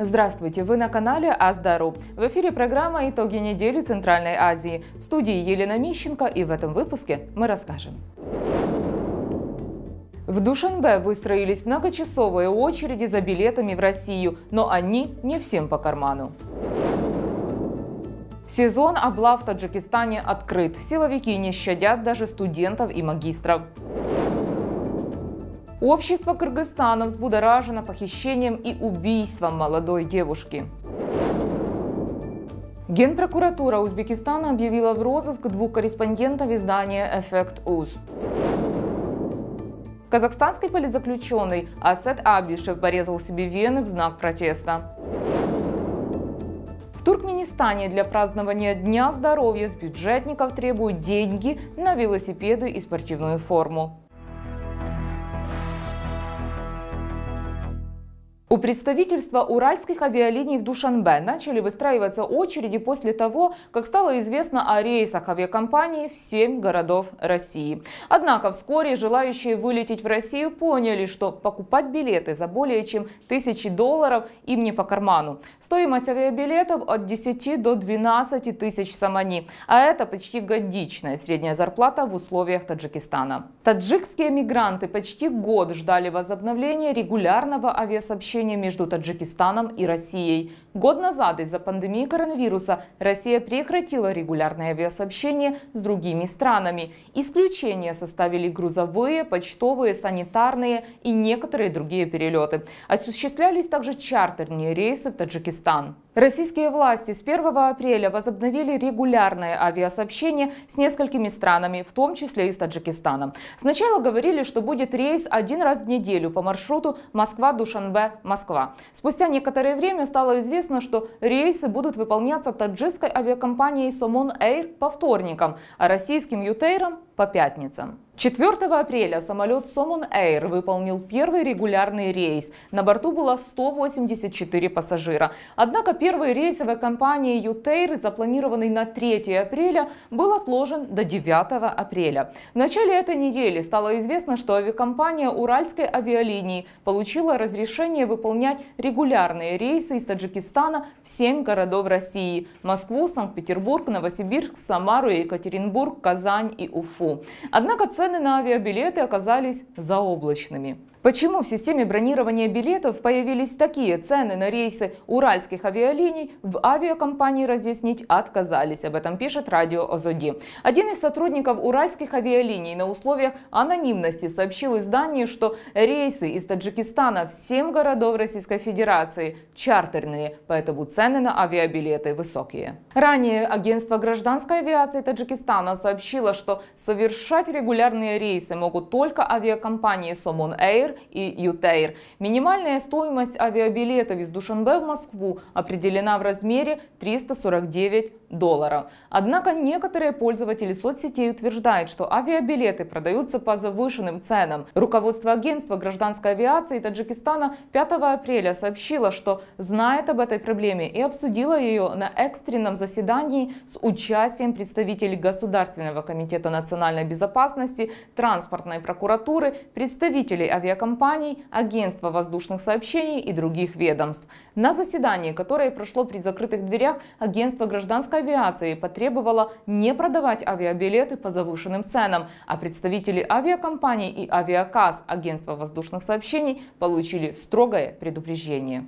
Здравствуйте, вы на канале Аздару. В эфире программа «Итоги недели Центральной Азии». В студии Елена Мищенко и в этом выпуске мы расскажем. В Душанбе выстроились многочасовые очереди за билетами в Россию, но они не всем по карману. Сезон облав в Таджикистане открыт. Силовики не щадят даже студентов и магистров. Общество Кыргызстана взбудоражено похищением и убийством молодой девушки. Генпрокуратура Узбекистана объявила в розыск двух корреспондентов издания «Эффект УЗ». Казахстанский политзаключенный Асет Абишев порезал себе вены в знак протеста. В Туркменистане для празднования Дня здоровья с бюджетников требуют деньги на велосипеды и спортивную форму. У представительства уральских авиалиний в Душанбе начали выстраиваться очереди после того, как стало известно о рейсах авиакомпании в семь городов России. Однако вскоре желающие вылететь в Россию поняли, что покупать билеты за более чем тысячи долларов им не по карману. Стоимость авиабилетов от 10 до 12 тысяч самани, а это почти годичная средняя зарплата в условиях Таджикистана. Таджикские мигранты почти год ждали возобновления регулярного авиасообщения отношения между Таджикистаном и Россией. Год назад из-за пандемии коронавируса Россия прекратила регулярное авиасообщение с другими странами. Исключения составили грузовые, почтовые, санитарные и некоторые другие перелеты. Осуществлялись также чартерные рейсы в Таджикистан. Российские власти с 1 апреля возобновили регулярное авиасообщение с несколькими странами, в том числе и с Таджикистаном. Сначала говорили, что будет рейс один раз в неделю по маршруту Москва-Душанбе-Москва. Спустя некоторое время стало известно, известно, что рейсы будут выполняться таджикской авиакомпанией Somon Эйр по вторникам, а российским Ютейром по пятницам. 4 апреля самолет Сомон Air выполнил первый регулярный рейс. На борту было 184 пассажира. Однако первый рейсовой компании Ютейр, запланированный на 3 апреля, был отложен до 9 апреля. В начале этой недели стало известно, что авиакомпания Уральской авиалинии получила разрешение выполнять регулярные рейсы из Таджикистана в 7 городов России – Москву, Санкт-Петербург, Новосибирск, Самару, Екатеринбург, Казань и Уфу. Однако цель цены на авиабилеты оказались заоблачными. Почему в системе бронирования билетов появились такие цены на рейсы уральских авиалиний, в авиакомпании разъяснить отказались. Об этом пишет радио Озоди. Один из сотрудников уральских авиалиний на условиях анонимности сообщил изданию, что рейсы из Таджикистана в 7 городов Российской Федерации чартерные, поэтому цены на авиабилеты высокие. Ранее агентство гражданской авиации Таджикистана сообщило, что совершать регулярные рейсы могут только авиакомпании Сомон Air, Аэр и Ютейр. Минимальная стоимость авиабилетов из Душанбе в Москву определена в размере 349 доллара. Однако некоторые пользователи соцсетей утверждают, что авиабилеты продаются по завышенным ценам. Руководство агентства гражданской авиации Таджикистана 5 апреля сообщило, что знает об этой проблеме и обсудило ее на экстренном заседании с участием представителей Государственного комитета национальной безопасности, транспортной прокуратуры, представителей авиакомпаний, агентства воздушных сообщений и других ведомств. На заседании, которое прошло при закрытых дверях, агентство гражданской авиации потребовала не продавать авиабилеты по завышенным ценам, а представители авиакомпаний и авиаказ Агентства воздушных сообщений получили строгое предупреждение.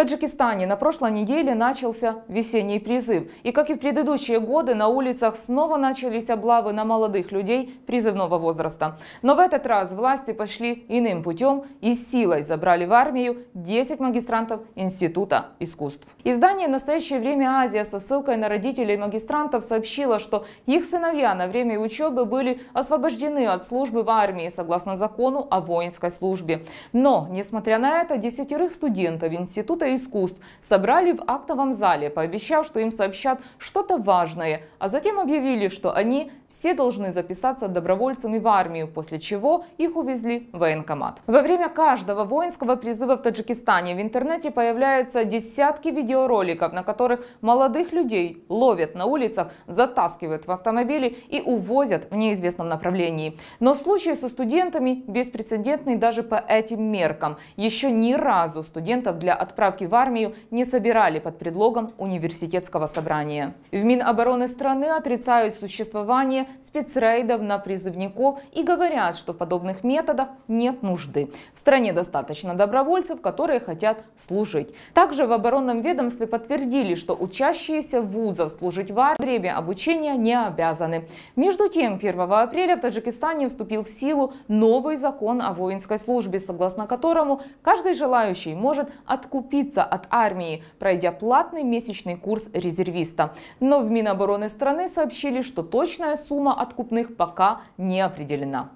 Таджикистане на прошлой неделе начался весенний призыв. И как и в предыдущие годы, на улицах снова начались облавы на молодых людей призывного возраста. Но в этот раз власти пошли иным путем и силой забрали в армию 10 магистрантов Института искусств. Издание «Настоящее время Азия» со ссылкой на родителей магистрантов сообщило, что их сыновья на время учебы были освобождены от службы в армии согласно закону о воинской службе. Но, несмотря на это, десятерых студентов Института искусств собрали в актовом зале, пообещав, что им сообщат что-то важное, а затем объявили, что они все должны записаться добровольцами в армию, после чего их увезли в военкомат. Во время каждого воинского призыва в Таджикистане в интернете появляются десятки видеороликов, на которых молодых людей ловят на улицах, затаскивают в автомобили и увозят в неизвестном направлении. Но случаи со студентами беспрецедентный даже по этим меркам. Еще ни разу студентов для отправки в армию не собирали под предлогом университетского собрания. В Минобороны страны отрицают существование проведения спецрейдов на призывников и говорят, что в подобных методах нет нужды. В стране достаточно добровольцев, которые хотят служить. Также в оборонном ведомстве подтвердили, что учащиеся вузов служить в армии время обучения не обязаны. Между тем, 1 апреля в Таджикистане вступил в силу новый закон о воинской службе, согласно которому каждый желающий может откупиться от армии, пройдя платный месячный курс резервиста. Но в Минобороны страны сообщили, что точная сумма откупных пока не определена.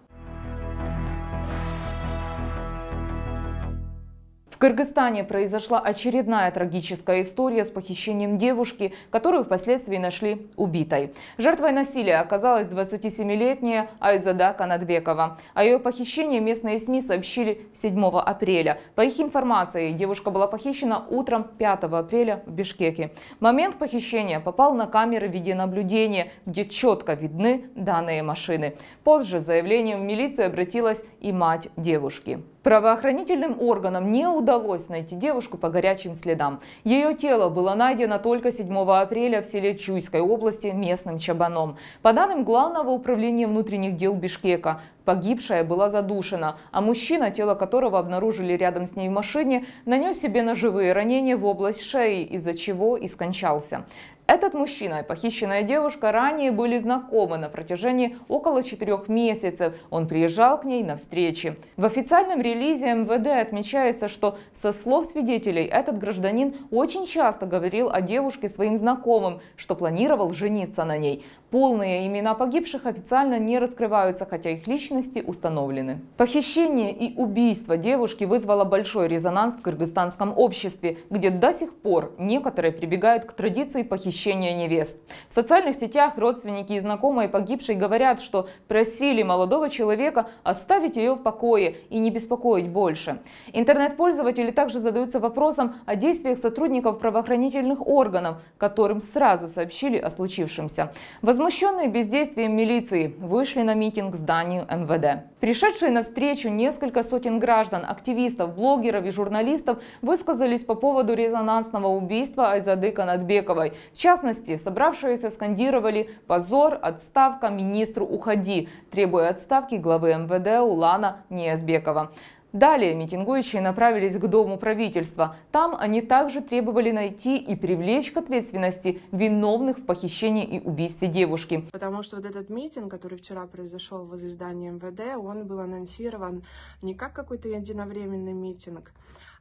В Кыргызстане произошла очередная трагическая история с похищением девушки, которую впоследствии нашли убитой. Жертвой насилия оказалась 27-летняя Айзада Канатбекова. О ее похищении местные СМИ сообщили 7 апреля. По их информации, девушка была похищена утром 5 апреля в Бишкеке. Момент похищения попал на камеры видеонаблюдения, где четко видны данные машины. Позже заявлением в милицию обратилась и мать девушки. Правоохранительным органам не удалось найти девушку по горячим следам. Ее тело было найдено только 7 апреля в селе Чуйской области местным чабаном. По данным Главного управления внутренних дел Бишкека, погибшая была задушена, а мужчина, тело которого обнаружили рядом с ней в машине, нанес себе ножевые ранения в область шеи, из-за чего и скончался. Этот мужчина и похищенная девушка ранее были знакомы на протяжении около четырех месяцев. Он приезжал к ней на встречи. В официальном релизе МВД отмечается, что со слов свидетелей этот гражданин очень часто говорил о девушке своим знакомым, что планировал жениться на ней. Полные имена погибших официально не раскрываются, хотя их личности установлены. Похищение и убийство девушки вызвало большой резонанс в кыргызстанском обществе, где до сих пор некоторые прибегают к традиции похищения похищения невест. В социальных сетях родственники и знакомые погибшей говорят, что просили молодого человека оставить ее в покое и не беспокоить больше. Интернет-пользователи также задаются вопросом о действиях сотрудников правоохранительных органов, которым сразу сообщили о случившемся. Возмущенные бездействием милиции вышли на митинг к зданию МВД. Пришедшие навстречу несколько сотен граждан, активистов, блогеров и журналистов высказались по поводу резонансного убийства Айзады Канатбековой. В частности, собравшиеся скандировали «Позор! Отставка! Министру уходи!», требуя отставки главы МВД Улана Неазбекова. Далее митингующие направились к Дому правительства. Там они также требовали найти и привлечь к ответственности виновных в похищении и убийстве девушки. Потому что вот этот митинг, который вчера произошел возле здания МВД, он был анонсирован не как какой-то единовременный митинг,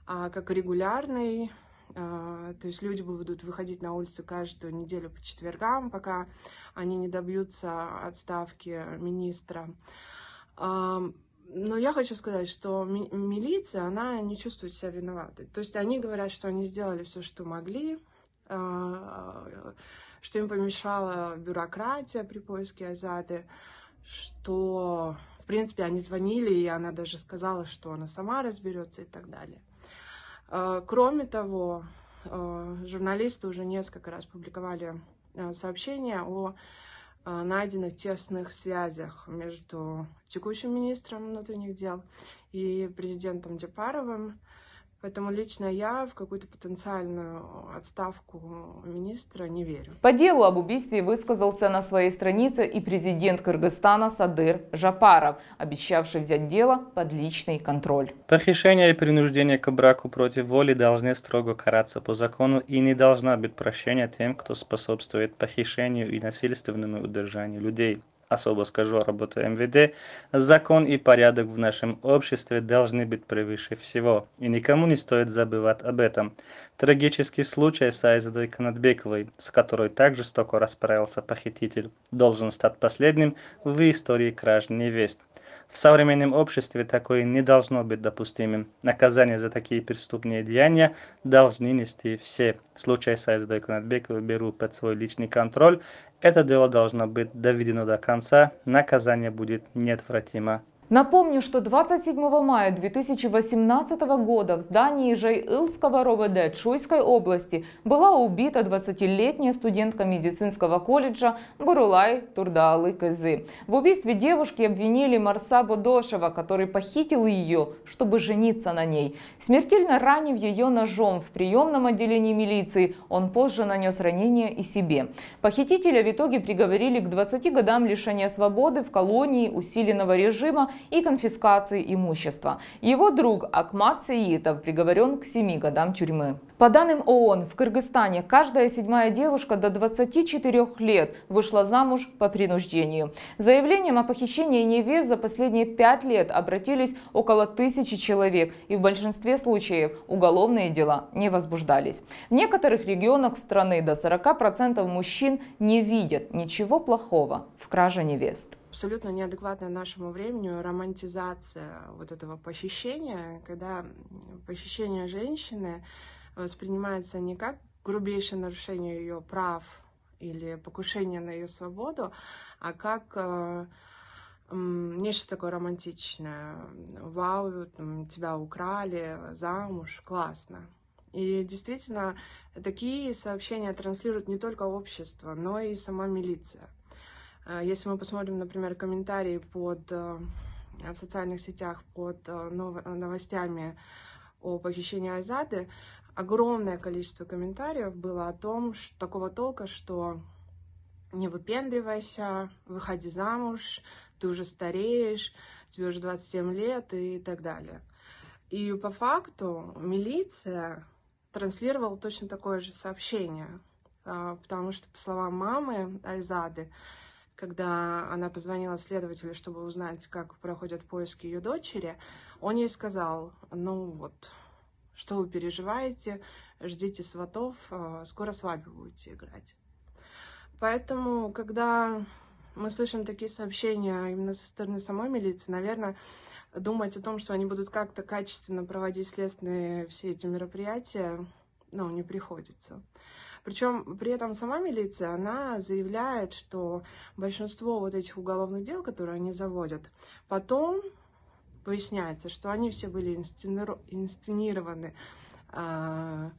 а как регулярный а, то есть люди будут выходить на улицы каждую неделю по четвергам, пока они не добьются отставки министра. А, но я хочу сказать, что ми милиция, она не чувствует себя виноватой. То есть они говорят, что они сделали все, что могли, а, что им помешала бюрократия при поиске Азады, что, в принципе, они звонили, и она даже сказала, что она сама разберется и так далее. А, кроме того, а, журналисты уже несколько раз публиковали а, сообщения о найденных тесных связях между текущим министром внутренних дел и президентом Депаровым. Поэтому лично я в какую-то потенциальную отставку министра не верю. По делу об убийстве высказался на своей странице и президент Кыргызстана Садыр Жапаров, обещавший взять дело под личный контроль. Похищение и принуждение к браку против воли должны строго караться по закону и не должна быть прощения тем, кто способствует похищению и насильственному удержанию людей особо скажу о а работе МВД, закон и порядок в нашем обществе должны быть превыше всего, и никому не стоит забывать об этом. Трагический случай с Айзадой Канатбековой, с которой так жестоко расправился похититель, должен стать последним в истории краж невест. В современном обществе такое не должно быть допустимым. Наказание за такие преступные деяния должны нести все. Случай с Айздой Канатбековой беру под свой личный контроль. Это дело должно быть доведено до конца. Наказание будет неотвратимо. Напомню, что 27 мая 2018 года в здании Жай-Илского РОВД Чуйской области была убита 20-летняя студентка медицинского колледжа Бурулай Турдаалы Кызы. В убийстве девушки обвинили Марса Бодошева, который похитил ее, чтобы жениться на ней. Смертельно ранив ее ножом в приемном отделении милиции, он позже нанес ранение и себе. Похитителя в итоге приговорили к 20 годам лишения свободы в колонии усиленного режима и конфискации имущества. Его друг Акмат Сеитов приговорен к 7 годам тюрьмы. По данным ООН, в Кыргызстане каждая седьмая девушка до 24 лет вышла замуж по принуждению. Заявлением о похищении невест за последние пять лет обратились около тысячи человек, и в большинстве случаев уголовные дела не возбуждались. В некоторых регионах страны до 40% мужчин не видят ничего плохого в краже невест абсолютно неадекватная нашему времени романтизация вот этого похищения, когда похищение женщины воспринимается не как грубейшее нарушение ее прав или покушение на ее свободу, а как э, нечто такое романтичное. Вау, там, тебя украли, замуж, классно. И действительно, такие сообщения транслируют не только общество, но и сама милиция. А, если мы посмотрим, например, комментарии под, э, в социальных сетях под э, новостями о похищении Айзады, огромное количество комментариев было о том, что такого толка, что не выпендривайся, выходи замуж, ты уже стареешь, тебе уже 27 лет и так далее. И по факту милиция транслировала точно такое же сообщение, а, потому что, по словам мамы Айзады, когда она позвонила следователю, чтобы узнать, как проходят поиски ее дочери, он ей сказал, ну вот, что вы переживаете, ждите сватов, а, скоро свадьбу будете играть. Поэтому, когда мы слышим такие сообщения именно со стороны самой милиции, наверное, думать о том, что они будут как-то качественно проводить следственные все эти мероприятия, ну, не приходится. Причем при этом сама милиция, она заявляет, что большинство вот этих уголовных дел, которые они заводят, потом выясняется, что они все были инсцениру... инсценированы э,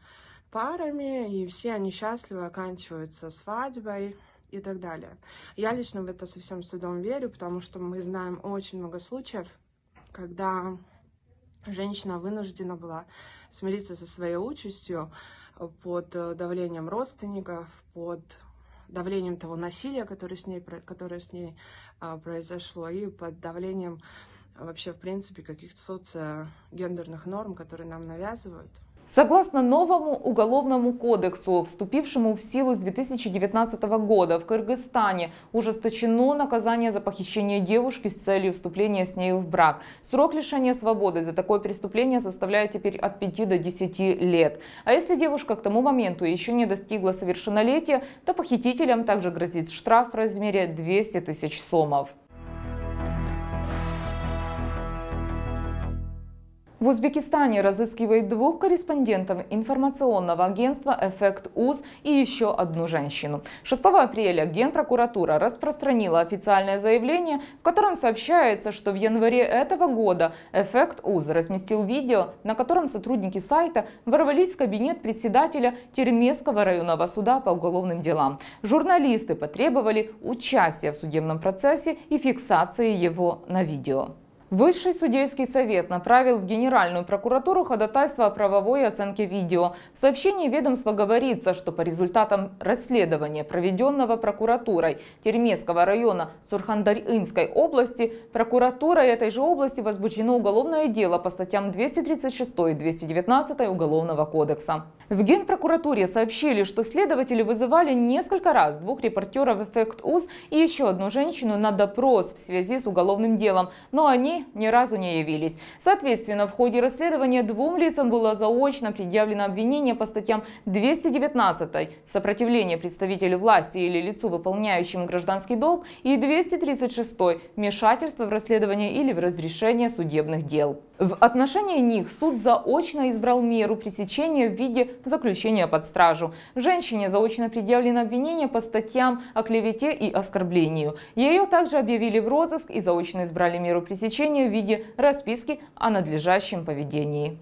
парами, и все они счастливо оканчиваются свадьбой и так далее. Я лично в это совсем с судом верю, потому что мы знаем очень много случаев, когда женщина вынуждена была смириться со своей участью, под э, давлением родственников, под давлением того насилия, которое с ней, которое с ней а, произошло, и под давлением э, вообще, в принципе, каких-то социогендерных норм, которые нам навязывают. Согласно новому уголовному кодексу, вступившему в силу с 2019 года, в Кыргызстане ужесточено наказание за похищение девушки с целью вступления с нею в брак. Срок лишения свободы за такое преступление составляет теперь от 5 до 10 лет. А если девушка к тому моменту еще не достигла совершеннолетия, то похитителям также грозит штраф в размере 200 тысяч сомов. В Узбекистане разыскивает двух корреспондентов информационного агентства «Эффект УЗ» и еще одну женщину. 6 апреля Генпрокуратура распространила официальное заявление, в котором сообщается, что в январе этого года «Эффект УЗ» разместил видео, на котором сотрудники сайта ворвались в кабинет председателя Термесского районного суда по уголовным делам. Журналисты потребовали участия в судебном процессе и фиксации его на видео. Высший судейский совет направил в Генеральную прокуратуру ходатайство о правовой оценке видео. В сообщении ведомства говорится, что по результатам расследования, проведенного прокуратурой Термесского района Сурхандаринской области, прокуратурой этой же области возбуждено уголовное дело по статьям 236 и 219 Уголовного кодекса. В Генпрокуратуре сообщили, что следователи вызывали несколько раз двух репортеров «Эффект УЗ» и еще одну женщину на допрос в связи с уголовным делом, но они ни разу не явились. Соответственно, в ходе расследования двум лицам было заочно предъявлено обвинение по статьям 219 «Сопротивление представителю власти или лицу, выполняющему гражданский долг» и 236 «Вмешательство в расследование или в разрешение судебных дел». В отношении них суд заочно избрал меру пресечения в виде заключения под стражу. Женщине заочно предъявлено обвинение по статьям о клевете и оскорблению. Ее также объявили в розыск и заочно избрали меру пресечения в виде расписки о надлежащем поведении.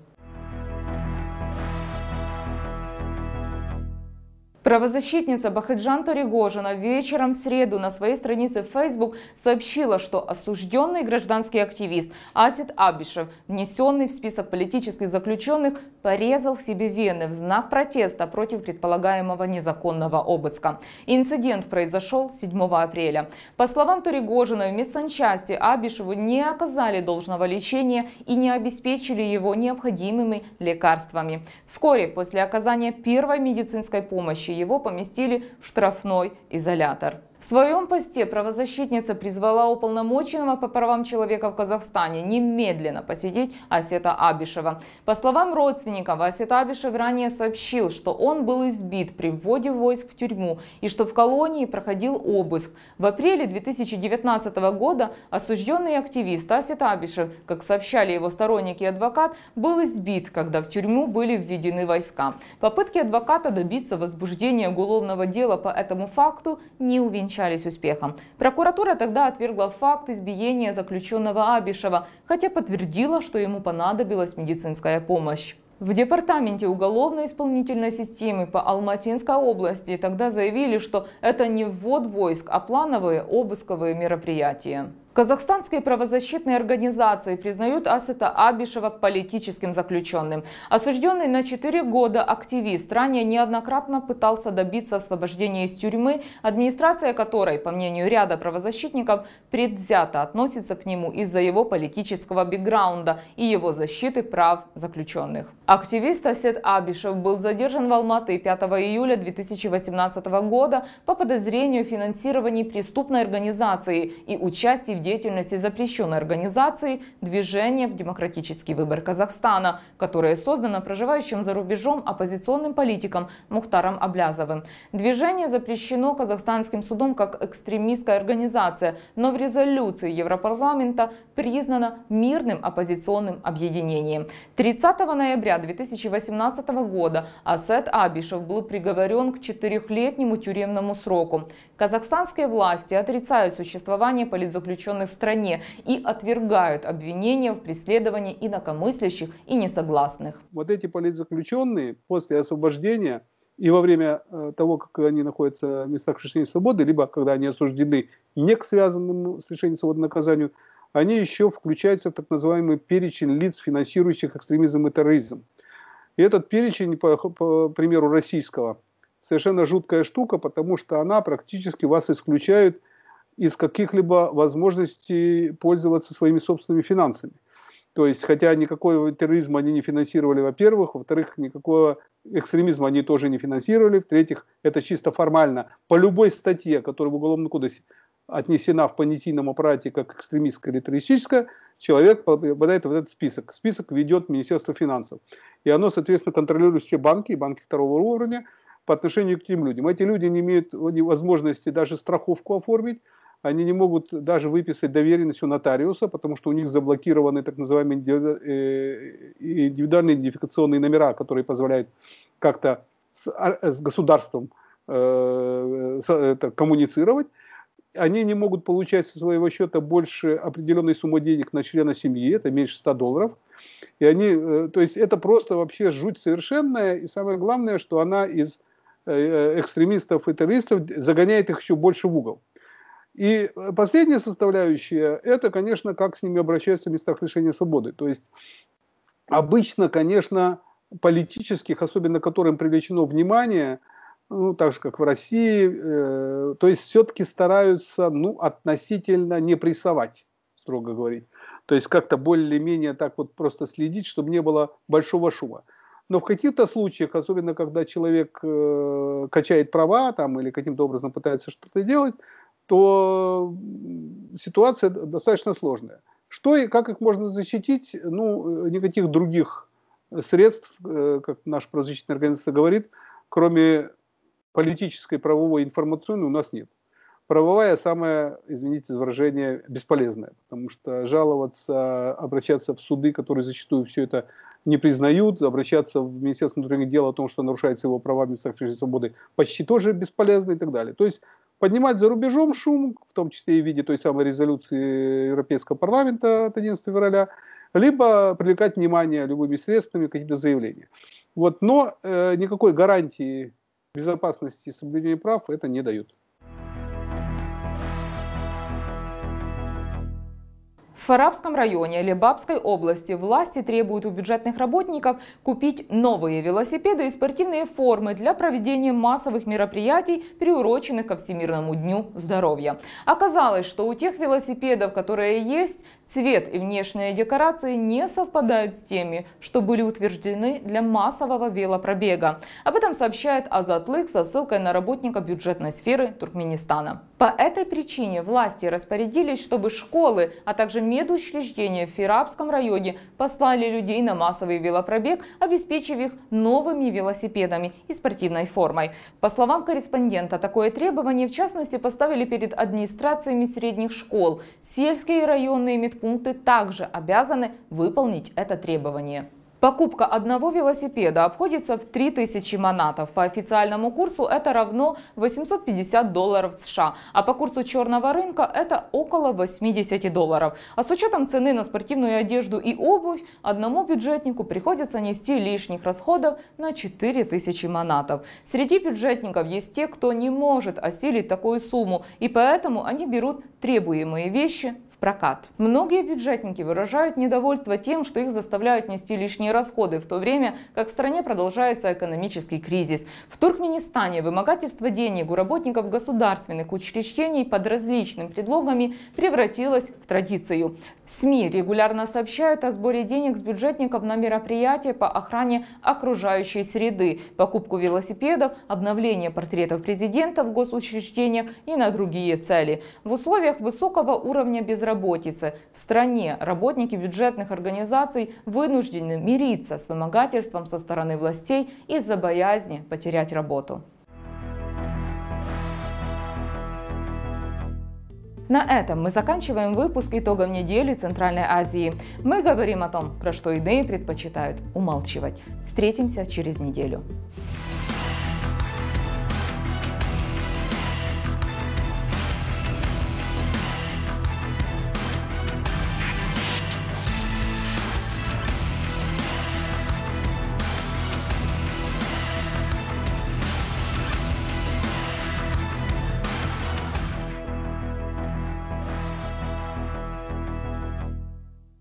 Правозащитница Бахаджан Торигожина вечером в среду на своей странице в Facebook сообщила, что осужденный гражданский активист Асид Абишев, внесенный в список политических заключенных, порезал себе вены в знак протеста против предполагаемого незаконного обыска. Инцидент произошел 7 апреля. По словам Торегожина, в медсанчасти Абишеву не оказали должного лечения и не обеспечили его необходимыми лекарствами. Вскоре после оказания первой медицинской помощи его поместили в штрафной изолятор. В своем посте правозащитница призвала уполномоченного по правам человека в Казахстане немедленно посетить Асета Абишева. По словам родственников, Асет Абишев ранее сообщил, что он был избит при вводе войск в тюрьму и что в колонии проходил обыск. В апреле 2019 года осужденный активист Асет Абишев, как сообщали его сторонники и адвокат, был избит, когда в тюрьму были введены войска. Попытки адвоката добиться возбуждения уголовного дела по этому факту не увенчались увенчались успехом. Прокуратура тогда отвергла факт избиения заключенного Абишева, хотя подтвердила, что ему понадобилась медицинская помощь. В департаменте уголовно-исполнительной системы по Алматинской области тогда заявили, что это не ввод войск, а плановые обысковые мероприятия. Казахстанские правозащитные организации признают Асета Абишева политическим заключенным. Осужденный на 4 года активист ранее неоднократно пытался добиться освобождения из тюрьмы, администрация которой, по мнению ряда правозащитников, предвзято относится к нему из-за его политического бэкграунда и его защиты прав заключенных. Активист Асет Абишев был задержан в Алматы 5 июля 2018 года по подозрению в финансировании преступной организации и участии в деятельности запрещенной организации «Движение демократический выбор Казахстана», которое создано проживающим за рубежом оппозиционным политиком Мухтаром Аблязовым. Движение запрещено казахстанским судом как экстремистская организация, но в резолюции Европарламента признано мирным оппозиционным объединением. 30 ноября 2018 года Асет Абишев был приговорен к четырехлетнему тюремному сроку. Казахстанские власти отрицают существование политзаключенных запрещенный в стране, и отвергают обвинения в преследовании инакомыслящих и несогласных. Вот эти политзаключенные после освобождения и во время э, того, как они находятся в местах лишения свободы, либо когда они осуждены не к связанному с лишением свободы наказанию, они еще включаются в так называемый перечень лиц, финансирующих экстремизм и терроризм. И этот перечень, по, по примеру российского, совершенно жуткая штука, потому что она практически вас исключает из каких-либо возможностей пользоваться своими собственными финансами. То есть, хотя никакого терроризма они не финансировали, во-первых, во-вторых, никакого экстремизма они тоже не финансировали, в-третьих, это чисто формально. По любой статье, которая в Уголовном кодексе отнесена в понятийном аппарате как экстремистская или террористическая, человек попадает в этот список. Список ведет Министерство финансов. И оно, соответственно, контролирует все банки, банки второго уровня, по отношению к тем людям. Эти люди не имеют возможности даже страховку оформить, они не могут даже выписать доверенность у нотариуса, потому что у них заблокированы так называемые э, индивидуальные идентификационные номера, которые позволяют как-то с, а, с государством э, это, коммуницировать. Они не могут получать со своего счета больше определенной суммы денег на члена семьи, это меньше 100 долларов. И они, э, то есть это просто вообще жуть совершенная. И самое главное, что она из э, э, экстремистов и террористов загоняет их еще больше в угол. И э, последняя составляющая – это, конечно, как с ними обращаются в местах лишения свободы. То есть обычно, конечно, политических, особенно которым привлечено внимание, ну, так же, как в России, э, то есть все-таки стараются ну, относительно не прессовать, строго говорить. То есть как-то более-менее так вот просто следить, чтобы не было большого шума. Но в каких-то случаях, особенно когда человек э, качает права там, или каким-то образом пытается что-то делать, то ситуация достаточно сложная. Что и как их можно защитить? Ну, э, никаких других средств, э, как наш правозащитная организация говорит, кроме политической, правовой, информационной у нас нет. Правовая самая, извините за выражение, бесполезная, потому что жаловаться, обращаться в суды, которые зачастую все это не признают, обращаться в Министерство внутренних дел о том, что нарушается его права в местах свободы, почти тоже бесполезно и так далее. То есть поднимать за рубежом шум, в том числе и в виде той самой резолюции Европейского парламента от 11 февраля, либо привлекать внимание любыми средствами какие-то заявления. Вот, но э, никакой гарантии безопасности и соблюдения прав это не дают. В Фарабском районе Лебабской области власти требуют у бюджетных работников купить новые велосипеды и спортивные формы для проведения массовых мероприятий, приуроченных ко Всемирному дню здоровья. Оказалось, что у тех велосипедов, которые есть, Цвет и внешние декорации не совпадают с теми, что были утверждены для массового велопробега. Об этом сообщает Азатлык со ссылкой на работника бюджетной сферы Туркменистана. По этой причине власти распорядились, чтобы школы, а также медучреждения в Фирабском районе послали людей на массовый велопробег, обеспечив их новыми велосипедами и спортивной формой. По словам корреспондента, такое требование в частности поставили перед администрациями средних школ, сельские и районные медкомитеты, пункты также обязаны выполнить это требование. Покупка одного велосипеда обходится в 3000 манатов. По официальному курсу это равно 850 долларов США, а по курсу черного рынка это около 80 долларов. А с учетом цены на спортивную одежду и обувь, одному бюджетнику приходится нести лишних расходов на 4000 манатов. Среди бюджетников есть те, кто не может осилить такую сумму, и поэтому они берут требуемые вещи прокат. Многие бюджетники выражают недовольство тем, что их заставляют нести лишние расходы, в то время как в стране продолжается экономический кризис. В Туркменистане вымогательство денег у работников государственных учреждений под различными предлогами превратилось в традицию. СМИ регулярно сообщают о сборе денег с бюджетников на мероприятия по охране окружающей среды, покупку велосипедов, обновление портретов президента в госучреждениях и на другие цели. В условиях высокого уровня безработицы безработицы. В стране работники бюджетных организаций вынуждены мириться с вымогательством со стороны властей из-за боязни потерять работу. На этом мы заканчиваем выпуск итогов недели Центральной Азии. Мы говорим о том, про что иные предпочитают умалчивать. Встретимся через неделю.